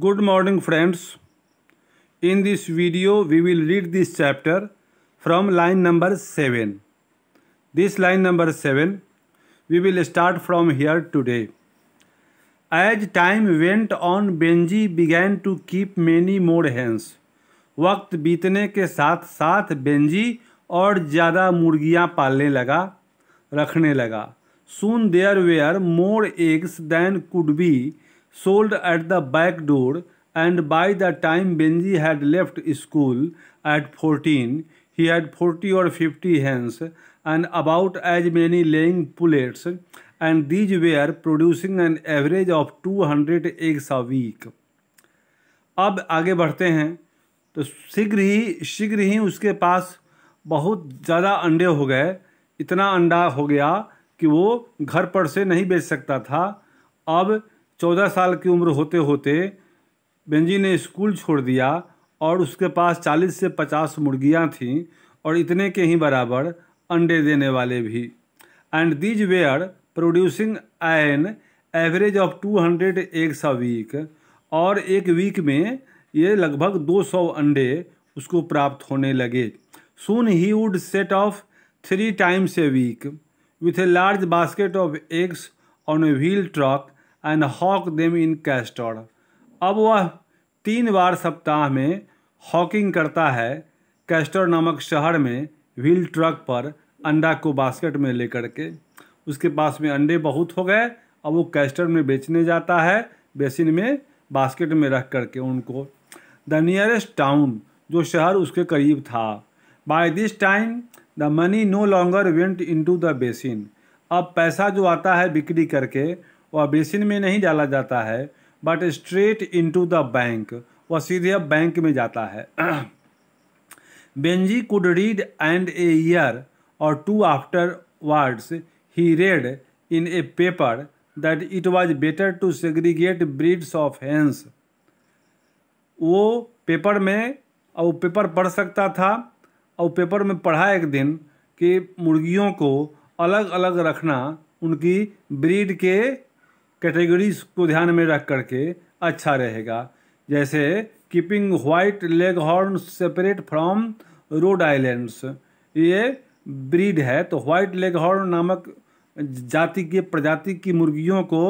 Good morning friends. In this video we will read this chapter from line number 7. This line number 7 we will start from here today. As time went on Benji began to keep many more hens. वक्त बीतने के साथ साथ Benji और ज़्यादा मुर्गियां पालने लगा रखने लगा soon there were more eggs than could be sold at the back door, and by the time Benji had left school at 14, he had 40 or 50 hens and about as many laying pullets, and these were producing an average of 200 eggs a week. ab aage badhte hain to shighr hi shighr hi uske paas bahut zyada ande ho gaye itna anda ho gaya ki wo ghar par se nahi bech sakta tha ab चौदह साल की उम्र होते होते Benji ने school छोड़ दिया और उसके पास चालीस से पचास मुर्गियाँ थीं और इतने के ही बराबर अंडे देने वाले भी and these were producing an average of two hundred eggs a week और एक वीक में ये लगभग दो सौ अंडे उसको प्राप्त होने लगे soon he would set off three times a week with a large basket of eggs on a wheel truck and hawk them in Castor अब वह तीन बार सप्ताह में हॉकिंग करता है कैस्टोर नामक शहर में व्हील ट्रक पर अंडा को बास्केट में लेकर के उसके पास में अंडे बहुत हो गए अब वो कैस्टर में बेचने जाता है बेसिन में बास्केट में रख करके उनको द नियरेस्ट टाउन जो शहर उसके करीब था by this time the money no longer went into the basin अब पैसा जो आता है बिक्री करके वह बेसिन में नहीं डाला जाता है but straight into the bank वह सीधे बैंक में जाता है Benjy could read and a year or two afterwards he read in a paper that it was better to segregate breeds of hens वो पेपर में और वो paper पढ़ सकता था और पेपर में पढ़ा एक दिन कि मुर्गियों को अलग अलग रखना उनकी ब्रीड के कैटेगरीज को ध्यान में रख करके अच्छा रहेगा जैसे keeping White Leghorn separate from Rhode Islands ये ब्रीड है तो वाइट लेग हॉर्न नामक जाति के प्रजाति की मुर्गियों को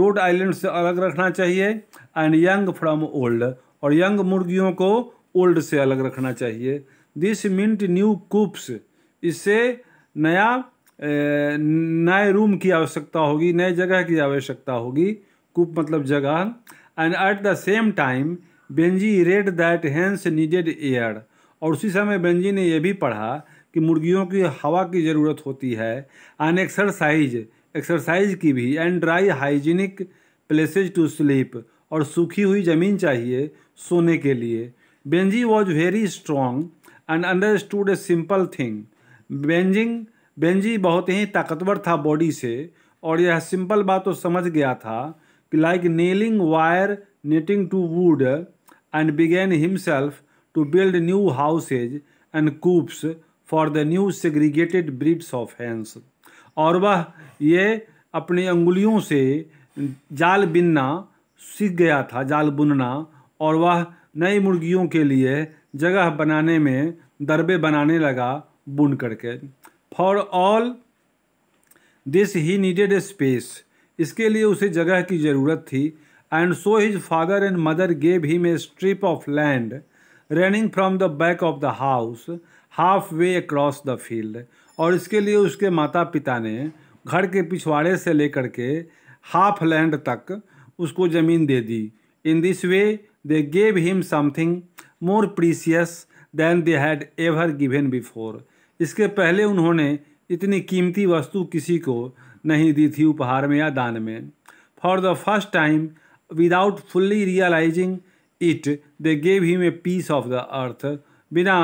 रोड आइलैंड से अलग रखना चाहिए एंड यंग फ्रॉम ओल्ड और यंग मुर्गियों को ओल्ड से अलग रखना चाहिए दिस मिंट न्यू कूप्स इससे नया नए रूम की आवश्यकता होगी नए जगह की आवश्यकता होगी कुप मतलब जगह and at the same time Benjy read that hens needed air और उसी समय बेंजी ने यह भी पढ़ा कि मुर्गियों की हवा की ज़रूरत होती है एंड एक्सरसाइज एक्सरसाइज की भी and dry hygienic places to sleep और सूखी हुई ज़मीन चाहिए सोने के लिए Benjy was very strong and understood a simple thing बेंजिंग बेंजी बहुत ही ताकतवर था बॉडी से और यह सिंपल बात तो समझ गया था कि like nailing wire netting to wood and began himself to build new houses and coops for the new segregated breeds of hens और वह ये अपनी अंगुलियों से जाल बिनना सीख गया था जाल बुनना और वह नई मुर्गियों के लिए जगह बनाने में दरबे बनाने लगा बुन करके for all this he needed a space इसके लिए उसे जगह की ज़रूरत थी and so his father and mother gave him a strip of land running from the back of the house half way across the field और इसके लिए उसके माता पिता ने घर के पिछवाड़े से लेकर के हाफ लैंड तक उसको ज़मीन दे दी in this way they gave him something more precious than they had ever given before इसके पहले उन्होंने इतनी कीमती वस्तु किसी को नहीं दी थी उपहार में या दान में for the first time without fully realising it they gave he में पीस ऑफ द अर्थ बिना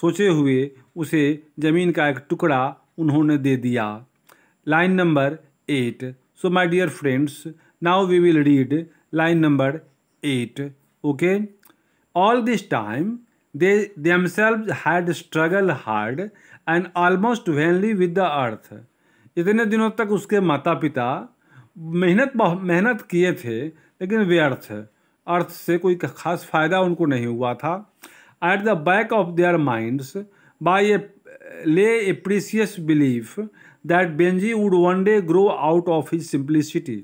सोचे हुए उसे जमीन का एक टुकड़ा उन्होंने दे दिया line number eight so my dear friends now we will read line number eight okay all this time They themselves had struggled hard and almost vainly with the earth. इतने दिनों तक उसके माता पिता मेहनत मेहनत किए थे लेकिन व्यर्थ अर्थ से कोई खास फायदा उनको नहीं हुआ था at the back of their minds by a lay a precious belief that Benjy would one day grow out of his simplicity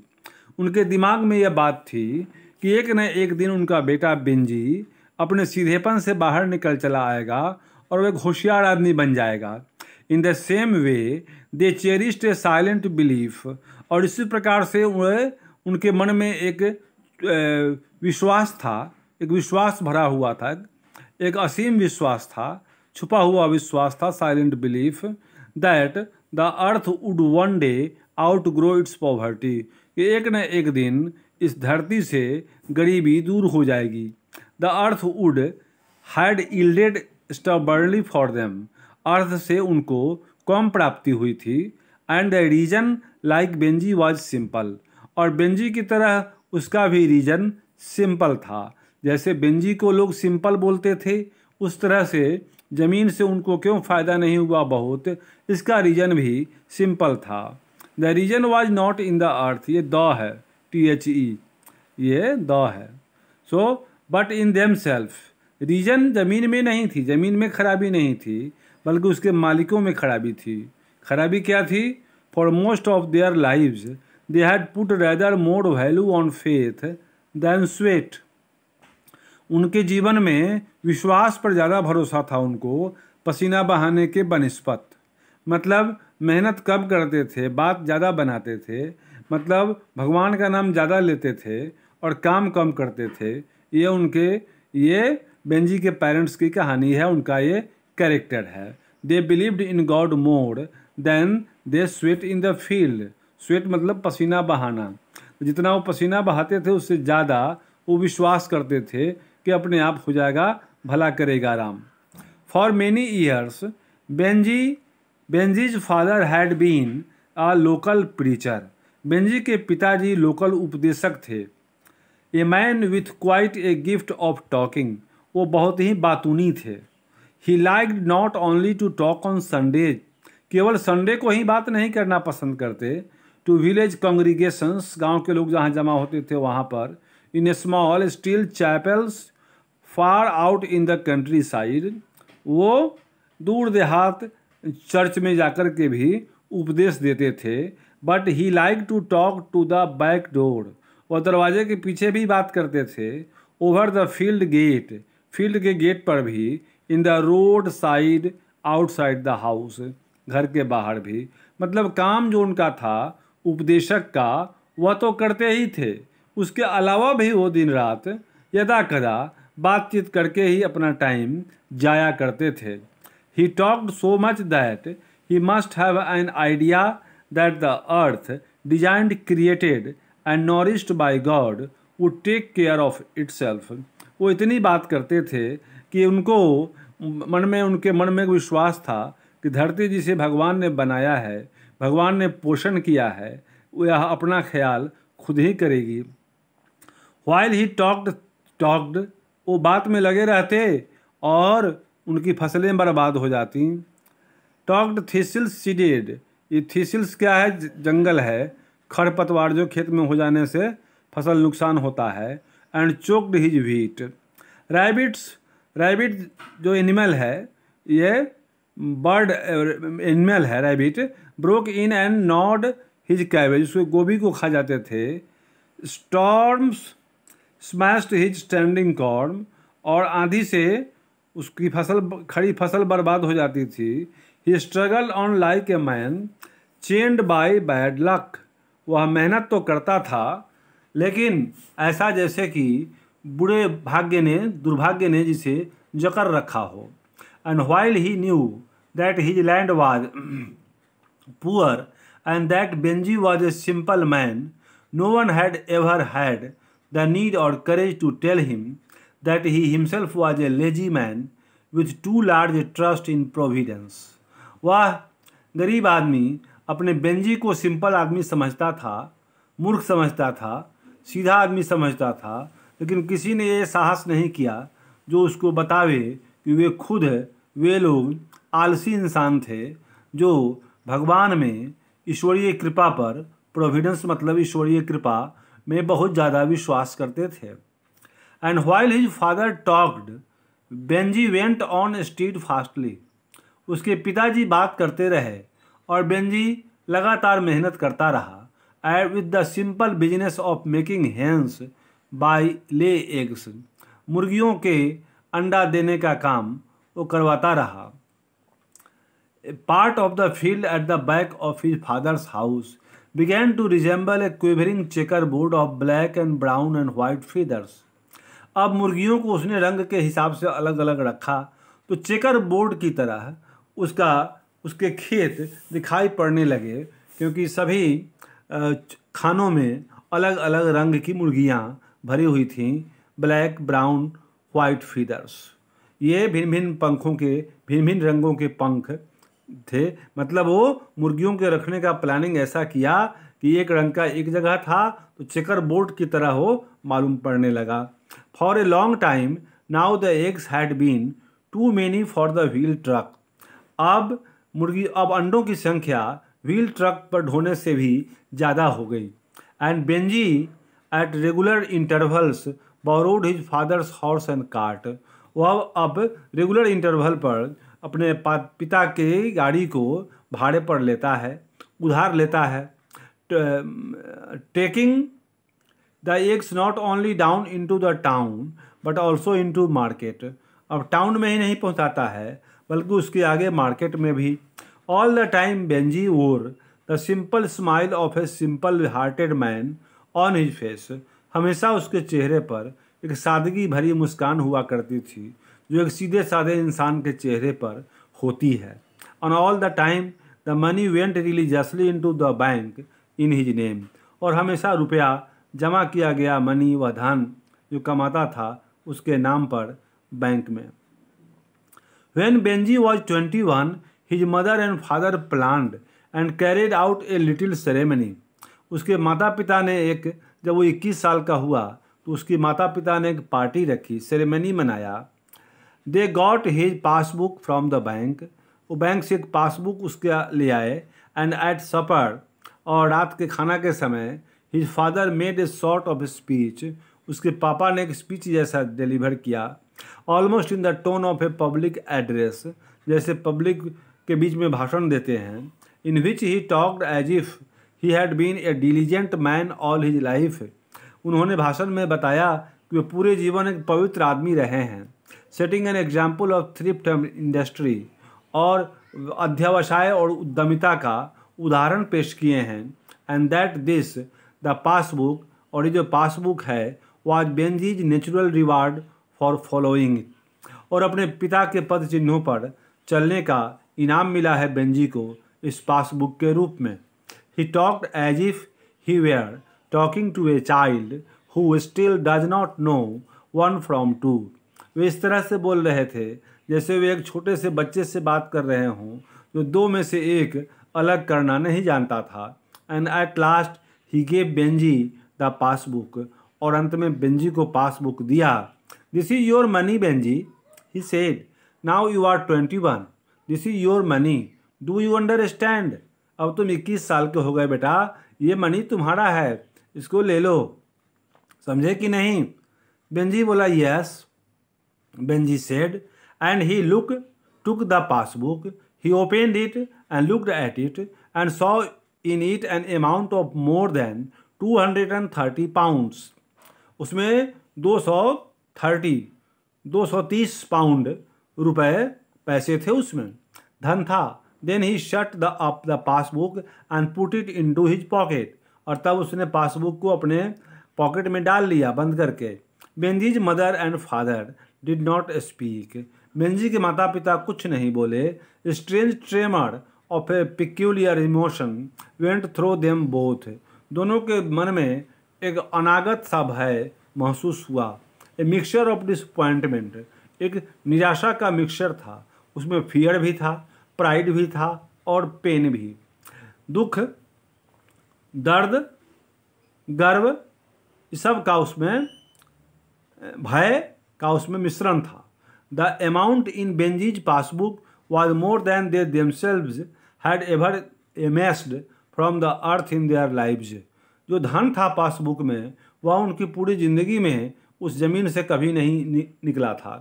उनके दिमाग में यह बात थी कि एक न एक दिन उनका बेटा बेंजी अपने सीधेपन से बाहर निकल चला आएगा और वह एक होशियार आदमी बन जाएगा in the same way they cherished a silent belief और इसी प्रकार से वह उनके मन में एक विश्वास था एक विश्वास भरा हुआ था एक असीम विश्वास था छुपा हुआ विश्वास था silent belief that the earth would one day outgrow its poverty कि एक न एक दिन इस धरती से गरीबी दूर हो जाएगी the earth would had yielded stubbornly for them अर्थ से उनको कम प्राप्ति हुई थी and the reason like Benjy was simple और बेंजी की तरह उसका भी रीजन सिंपल था जैसे बेंजी को लोग सिंपल बोलते थे उस तरह से ज़मीन से उनको क्यों फ़ायदा नहीं हुआ बहुत इसका रीजन भी सिंपल था the reason was not in the earth ये द है टी एच ई ये द है so so, but in themselves reason ज़मीन में नहीं थी ज़मीन में खराबी नहीं थी बल्कि उसके मालिकों में खराबी थी खराबी क्या थी for most of their lives they had put rather more value on faith than sweat उनके जीवन में विश्वास पर ज़्यादा भरोसा था उनको पसीना बहाने के बनस्पत मतलब मेहनत कम करते थे बात ज़्यादा बनाते थे मतलब भगवान का नाम ज़्यादा लेते थे और काम कम करते थे ये उनके ये बेंजी के पेरेंट्स की कहानी है उनका ये कैरेक्टर है they believed in God more than they sweat in the field sweat मतलब पसीना बहाना जितना वो पसीना बहाते थे उससे ज़्यादा वो विश्वास करते थे कि अपने आप हो जाएगा भला करेगा Ram for many years Benjy Benjy's father had been a local preacher बेंजी के पिताजी लोकल उपदेशक थे a man with quite a gift of talking वो बहुत ही बातूनी थे he like not only to talk on Sunday केवल संडे को ही बात नहीं करना पसंद करते टू विलेज कॉन्ग्रीगेशंस गांव के लोग जहाँ जमा होते थे वहाँ पर in small steel chapels far out in the countryside वो दूर देहात चर्च में जाकर के भी उपदेश देते थे but he like to talk to the back door वह दरवाजे के पीछे भी बात करते थे over the field gate field के गेट पर भी in the road side outside the house घर के बाहर भी मतलब काम जो उनका था उपदेशक का वह तो करते ही थे उसके अलावा भी वो दिन रात यदा कदा बातचीत करके ही अपना टाइम जाया करते थे he talked so much that he must have an idea that the earth designed created and nourished by God who take care of it वो इतनी बात करते थे कि उनको मन में उनके मन में विश्वास था कि धरती जिसे भगवान ने बनाया है भगवान ने पोषण किया है वह अपना ख्याल खुद ही करेगी वाइल ही टॉक्ड टॉक्ड वो बात में लगे रहते और उनकी फसलें बर्बाद हो जाती टॉक्ड थीसिल्स सीडेड ये थीसिल्स क्या है जंगल है खरपतवार जो खेत में हो जाने से फसल नुकसान होता है and choked his wheat rabbits rabbit जो एनिमल है ये बर्ड एनिमल है rabbit broke in and gnawed his cabbage उसको गोभी को खा जाते थे storms smashed his standing corn और आंधी से उसकी फसल खड़ी फसल बर्बाद हो जाती थी he struggle on like a man chained by bad luck वह मेहनत तो करता था लेकिन ऐसा जैसे कि बुरे भाग्य ने दुर्भाग्य ने जिसे जकर रखा हो and while he knew that his land was poor and that Benji was a simple man no one had ever had the need or courage to tell him that he himself was a lazy man with too large trust in providence वह गरीब आदमी अपने Benji को simple आदमी समझता था मूर्ख समझता था सीधा आदमी समझता था लेकिन किसी ने ये साहस नहीं किया जो उसको बतावे कि वे खुद वे लोग आलसी इंसान थे जो भगवान में ईश्वरीय कृपा पर प्रोविडेंस मतलब ईश्वरीय कृपा में बहुत ज़्यादा विश्वास करते थे and while his father talked Benji went on street fastly उसके पिताजी बात करते रहे और बेंजी लगातार मेहनत करता रहा and with the simple business of making hens by lay eggs मुर्गियों के अंडा देने का काम वो करवाता रहा part of the field at the back of his father's house to resemble a quivering checker board of black and brown and white feathers अब मुर्गियों को उसने रंग के हिसाब से अलग अलग रखा तो चेकर बोर्ड की तरह उसका उसके खेत दिखाई पड़ने लगे क्योंकि सभी खानों में अलग अलग रंग की मुर्गियाँ भरी हुई थीं ब्लैक ब्राउन वाइट फीदर्स ये भिन्न भिन्न पंखों के भिन्न भिन्न रंगों के पंख थे मतलब वो मुर्गियों के रखने का प्लानिंग ऐसा किया कि एक रंग का एक जगह था तो चेकर बोर्ड की तरह हो मालूम पड़ने लगा for a long time now the eggs had been too many for the wheel truck अब मुर्गी अब अंडों की संख्या व्हील ट्रक पर ढोने से भी ज़्यादा हो गई and Benji at regular intervals borrowed his father's horse and cart वह अब रेगुलर इंटरवल पर अपने पिता के गाड़ी को भाड़े पर लेता है उधार लेता है taking the eggs not only down into the town but also into market अब टाउन में ही नहीं पहुंचाता है बल्कि उसके आगे मार्केट में भी all the time Benji wore the simple smile of a simple hearted man on his face हमेशा उसके चेहरे पर एक सादगी भरी मुस्कान हुआ करती थी जो एक सीधे साधे इंसान के चेहरे पर होती है on all the time the money went religiously into the bank in his name और हमेशा रुपया जमा किया गया मनी व धन जो कमाता था उसके नाम पर बैंक में When Benji was 21, his mother and father planned and carried out a little ceremony. उसके माता पिता ने एक जब वो 21 साल का हुआ तो उसकी माता पिता ने एक पार्टी रखी सेरेमनी मनाया they got his passbook from the bank वो बैंक से एक पासबुक उसके ले आए एंड एट सपर और रात के खाना के समय his father made a sort of speech उसके पापा ने एक स्पीच जैसा डिलीवर किया almost in the tone of a public address जैसे पब्लिक के बीच में भाषण देते हैं in which he talked as if he had been a diligent man all his life उन्होंने भाषण में बताया कि वे पूरे जीवन एक पवित्र आदमी रहे हैं setting an example of thrift industry और अध्यवसाय और उद्यमिता का उदाहरण पेश किए हैं and that this the passbook और ये जो पासबुक है वो आज Benji's natural reward for following और अपने पिता के पद चिन्हों पर चलने का इनाम मिला है बेंजी को इस पासबुक के रूप में he talked as if he were talking to a child who still does not know one from two way इस तरह से बोल रहे थे जैसे वे एक छोटे से बच्चे से बात कर रहे हों जो दो में से एक अलग करना नहीं जानता था and at last he gave Benji the passbook और अंत में बेंजी को पासबुक दिया this your money Benji he said now you are twenty one this is your money do you understand अब तुम इक्कीस साल के हो गए बेटा ये मनी तुम्हारा है इसको ले लो समझे कि नहीं बेंजी बोला yes Benji said and he look took the passbook he opened it and looked at it and saw in it an amount of more than two hundred and thirty pounds उसमें दो सौ thirty दो सौ तीस pound रुपए पैसे थे उसमें धन था then he shut the up the passbook and put it into his pocket और तब उसने पासबुक को अपने पॉकेट में डाल लिया बंद करके Benji's mother and father did not speak Benji के माता पिता कुछ नहीं बोले strange tremor of a peculiar emotion went through them both दोनों के मन में एक अनागत सा भय महसूस हुआ ए मिक्सचर ऑफ डिसअपॉइंटमेंट एक निराशा का मिक्सचर था उसमें फियर भी था प्राइड भी था और पेन भी दुख दर्द गर्व सब का उसमें भय का उसमें मिश्रण था the amount in Benji's passbook was more than they themselves had ever amassed from the earth in their lives जो धन था पासबुक में वह उनकी पूरी ज़िंदगी में उस ज़मीन से कभी नहीं निकला था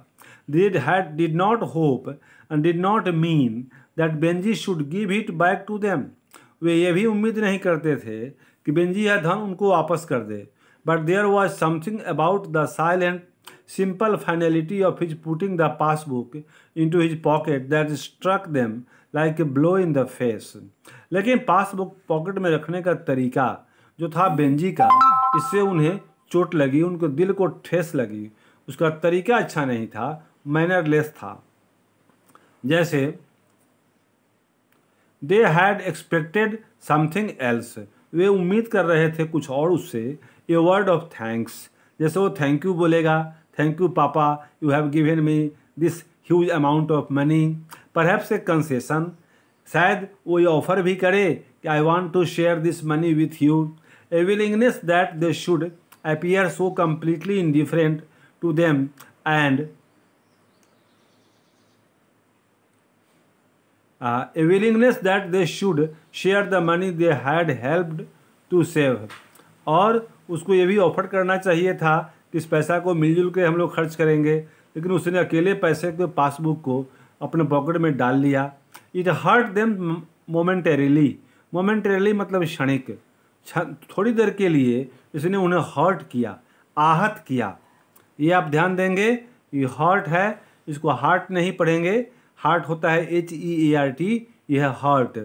did had did not hope and did not mean that Benji should give it back to them वे ये भी उम्मीद नहीं करते थे कि बेंजी यह धन उनको वापस कर दे but there was something about the silent simple finality of his putting the passbook into his pocket that struck them like a blow in the face लेकिन पासबुक पॉकेट में रखने का तरीका जो था बेंजी का इससे उन्हें चोट लगी उनको दिल को ठेस लगी उसका तरीका अच्छा नहीं था मैनरलेस था जैसे they had expected something else वे उम्मीद कर रहे थे कुछ और उससे ए वर्ड ऑफ थैंक्स जैसे वो थैंक यू बोलेगा thank you papa you have given me this huge amount of money पर हैव ए कंसेसन शायद वो ये ऑफर भी करे कि I want to share this money with you a willingness that they should appear so completely indifferent to them and uh, a willingness that they should share the money they had helped to save और उसको ये भी offer करना चाहिए था कि इस पैसा को मिलजुल के हम लोग खर्च करेंगे लेकिन उसने अकेले पैसे के पासबुक को अपने पॉकेट में डाल लिया it hurt them momentarily momentarily मतलब क्षणिक थोड़ी देर के लिए इसने उन्हें हर्ट किया आहत किया ये आप ध्यान देंगे ये हर्ट है इसको हार्ट नहीं पढ़ेंगे हार्ट होता है H E A R T यह हर्ट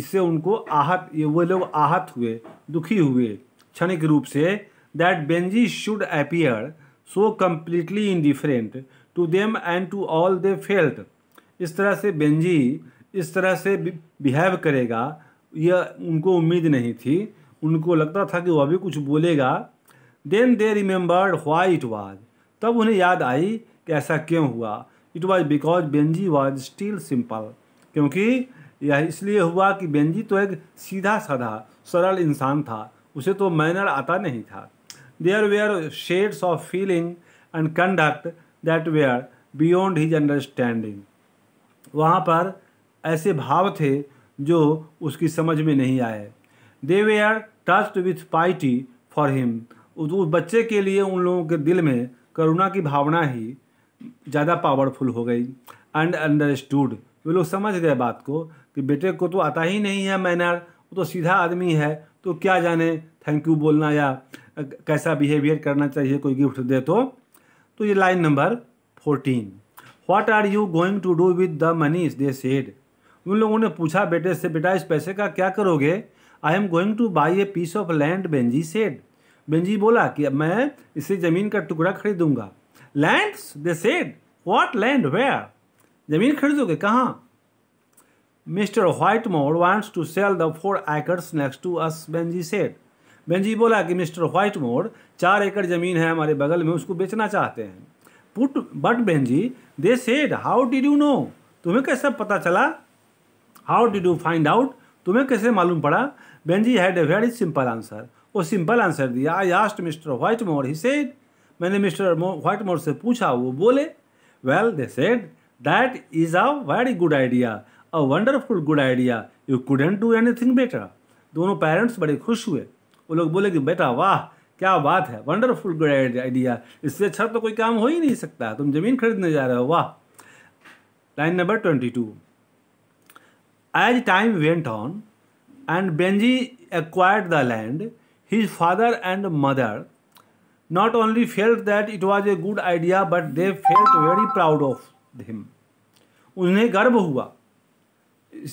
इससे उनको आहत ये वो लोग आहत हुए दुखी हुए क्षणिक रूप से that Benji should appear so completely indifferent to them and to all they felt इस तरह से बेंजी इस तरह से बिहेव करेगा यह उनको उम्मीद नहीं थी उनको लगता था कि वह भी कुछ बोलेगा then they remembered why it was तब उन्हें याद आई कि ऐसा क्यों हुआ it was because Benji was still simple क्योंकि यह इसलिए हुआ कि बेंजी तो एक सीधा साधा सरल इंसान था उसे तो मैनर आता नहीं था there were shades of feeling and conduct that were beyond his understanding वहाँ पर ऐसे भाव थे जो उसकी समझ में नहीं आए they were touched with pity for him उस बच्चे के लिए उन लोगों के दिल में करुणा की भावना ही ज़्यादा पावरफुल हो गई एंड अंडरस्टूड वे लोग समझ गए बात को कि बेटे को तो आता ही नहीं है मैनर वो तो सीधा आदमी है तो क्या जाने थैंक यू बोलना या कैसा बिहेवियर करना चाहिए कोई गिफ्ट दे तो तो ये line number fourteen what are you going to do with the money they said उन लोगों ने पूछा बेटे से बेटा इस पैसे का क्या करोगे I am going to buy a piece of land Benji said Benji बोला कि अब मैं इसे ज़मीन का टुकड़ा खरीदूंगा land they said what land where ज़मीन खरीदोगे कहाँ Mister Whitmore wants to sell the four acres next to us Benji said Benji बोला कि मिस्टर व्हाइट मोर चार एकड़ ज़मीन है हमारे बगल में उसको बेचना चाहते हैं put but Benji they said how did you know तुम्हें कैसे पता चला how did you find out तुम्हें कैसे मालूम पड़ा Benji had a very simple answer वो सिंपल आंसर दिया I asked Mister Whitmore he said मैंने मिस्टर वाइट मोर से पूछा वो बोले well they said that is a very good idea a wonderful good idea you couldn't do any better दोनों parents बड़े खुश हुए वो लोग बोले कि बेटा वाह क्या बात है वंडरफुल गुड आइडिया इससे अच्छा तो कोई काम हो ही नहीं सकता तुम ज़मीन खरीदने जा रहे हो वाह line number twenty two as time went on and Benji acquired the land, his father and mother not only felt that it was a good idea but they felt very proud of him. उन्हें गर्व हुआ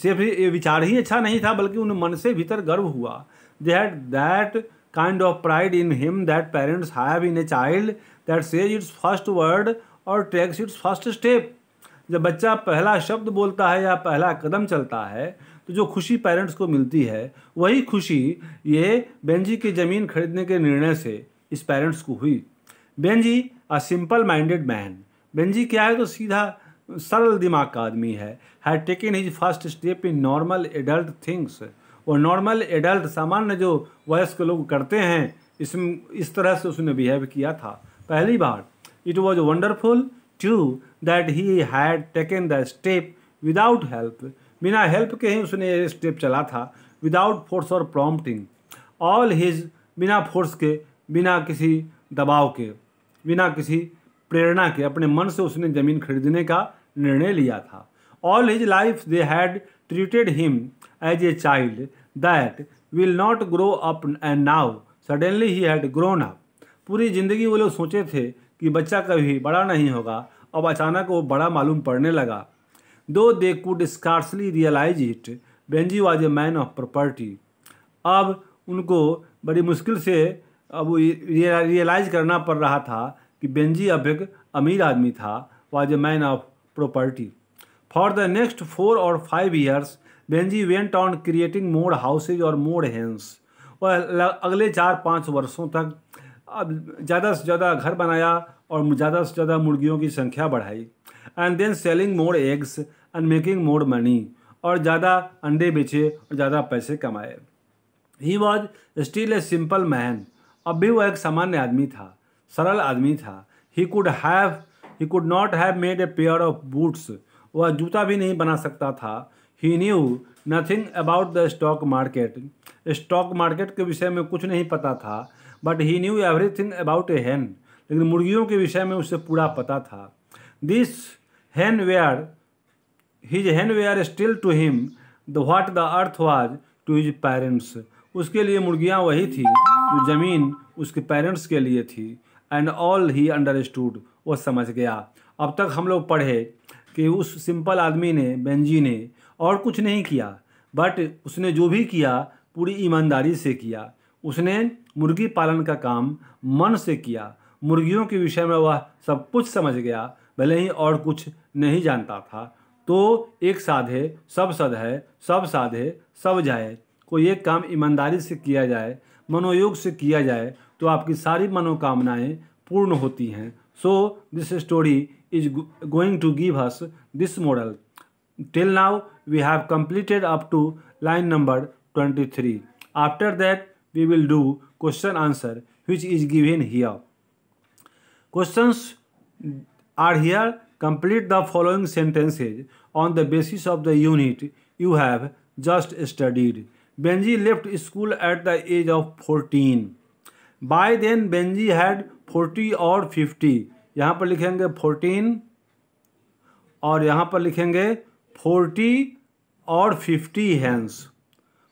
सिर्फ ये विचार ही अच्छा नहीं था बल्कि उन मन से भीतर गर्व हुआ they had that kind of pride in him that parents have in a child that says its first word or takes its first step जब बच्चा पहला शब्द बोलता है या पहला कदम चलता है तो जो खुशी पेरेंट्स को मिलती है वही खुशी ये बेंजी की ज़मीन खरीदने के निर्णय से इस पेरेंट्स को हुई Benji a simple minded man Benji क्या है तो सीधा सरल दिमाग का आदमी है had taken his first step in normal adult things और नॉर्मल एडल्ट सामान्य जो वयस्क लोग करते हैं इस इस तरह से उसने बिहेव किया था पहली बार it was wonderful true that he had taken the step without help बिना हेल्प के ही उसने स्टेप चला था without force or prompting all his बिना फोर्स के बिना किसी दबाव के बिना किसी प्रेरणा के अपने मन से उसने ज़मीन खरीदने का निर्णय लिया था all his life they had treated him as a child that will not grow up and now suddenly he had grown up पूरी ज़िंदगी वो लोग सोचे थे कि बच्चा कभी बड़ा नहीं होगा अब अचानक वो बड़ा मालूम पड़ने लगा though they could scarcely realise it Benji was a man of property अब उनको बड़ी मुश्किल से अब रियलाइज करना पड़ रहा था कि बेंजी अब एक अमीर आदमी था was a man of property for the next four or five years Benji went on creating more houses और मोर हैंस वह अगले चार पाँच वर्षों तक अब ज़्यादा से ज़्यादा घर बनाया और ज़्यादा से ज़्यादा मुर्गियों की संख्या बढ़ाई and then selling more eggs and making more money और ज़्यादा अंडे बेचे और ज़्यादा पैसे कमाए he was still a simple man अब भी वह एक सामान्य आदमी था सरल आदमी था he could have he could not have made a pair of boots वह जूता भी नहीं बना सकता था he knew nothing about the stock market stock market के विषय में कुछ नहीं पता था but he knew everything about a hen लेकिन मुर्गियों के विषय में उसे पूरा पता था this hen were his hen were still to him the what the earth was to his parents उसके लिए मुर्गियाँ वही थी जो ज़मीन उसके पेरेंट्स के लिए थी एंड ऑल ही अंडरस्टूड वो समझ गया अब तक हम लोग पढ़े कि उस सिंपल आदमी ने बेंजी ने और कुछ नहीं किया बट उसने जो भी किया पूरी ईमानदारी से किया उसने मुर्गी पालन का काम मन से किया मुर्गियों के विषय में वह सब कुछ समझ गया भले ही और कुछ नहीं जानता था तो एक साधे सब सद है सब साधे सब जाए कोई एक काम ईमानदारी से किया जाए मनोयोग से किया जाए तो आपकी सारी मनोकामनाएं पूर्ण होती हैं so this story is going to give us this model till now we have completed up to line number twenty three after that we will do question answer which is given here question are here complete the following sentences on the basis of the unit you have just studied Benji left school at the age of fourteen by then Benji had forty और fifty यहाँ पर लिखेंगे fourteen और यहाँ पर लिखेंगे forty और fifty hens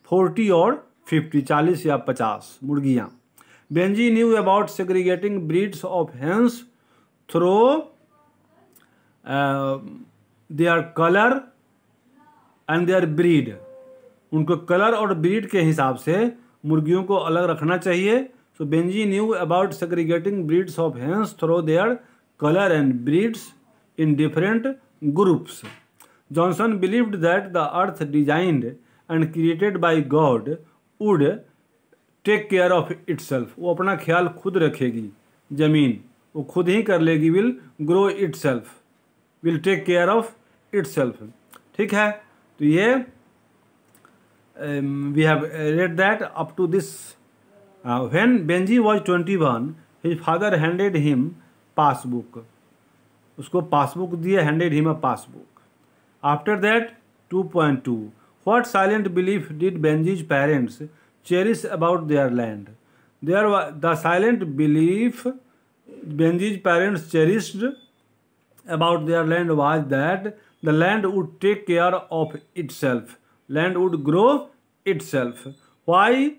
forty और फिफ्टी चालीस या पचास मुर्गियाँ Benji knew about segregating breeds of hens through their colour and their breed उनको कलर और ब्रीड के हिसाब से मुर्गियों को अलग रखना चाहिए so Benji knew about segregating breeds of hens through their colour and breeds in different groups Johnson believed that the earth designed and created by God would take care of itself वो अपना ख्याल खुद रखेगी ज़मीन वो खुद ही कर लेगी will grow itself will take care of itself ठीक है तो ये we have read that up to this when Benji was twenty one his father handed him passbook उसको पासबुक दिए handed him a passbook after that two point two What silent belief did Benji's parents cherish about their land? There was the silent belief Benji's parents cherished about their land was that the land would take care of itself. Land would grow itself. Why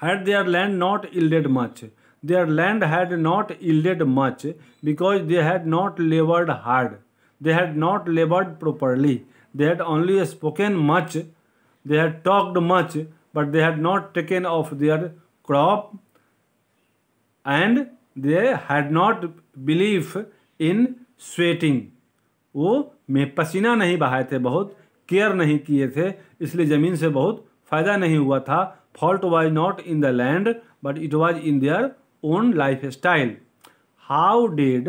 had their land not yielded much? Their land had not yielded much because they had not labored hard. They had not labored properly. They had only spoken much, they had talked much, but they had not taken off their crop and they had not belief in sweating. wo me pasina nahi bahaye the bahut care नहीं किए थे इसलिए ज़मीन से बहुत फ़ायदा नहीं हुआ था fault was not in the land but it was in their own lifestyle how did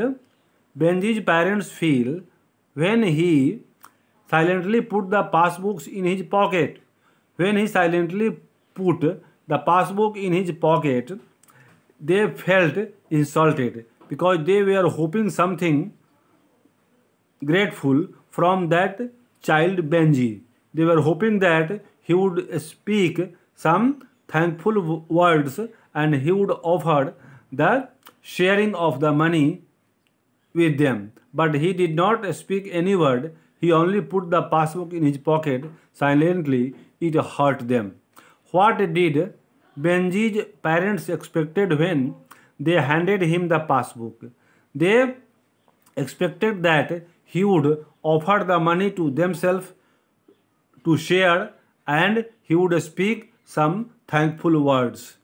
Benji's parents feel when he silently put the passbooks in his pocket. When he silently put the passbook in his pocket, they felt insulted because they were hoping something grateful from that child Benji. They were hoping that he would speak some thankful words and he would offer the sharing of the money with them. But he did not speak any word. He only put the passbook in his pocket silently. It hurt them. What did Benji's parents expected when they handed him the passbook? They expected that he would offer the money to themselves to share and he would speak some thankful words.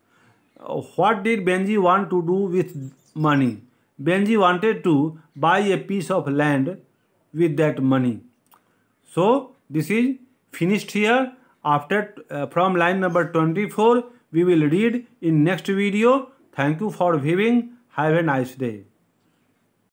What did Benji want to do with money? Benji wanted to buy a piece of land with that money. So this is finished here. After uh, from line number 24, we will read in next video. Thank you for viewing. Have a nice day.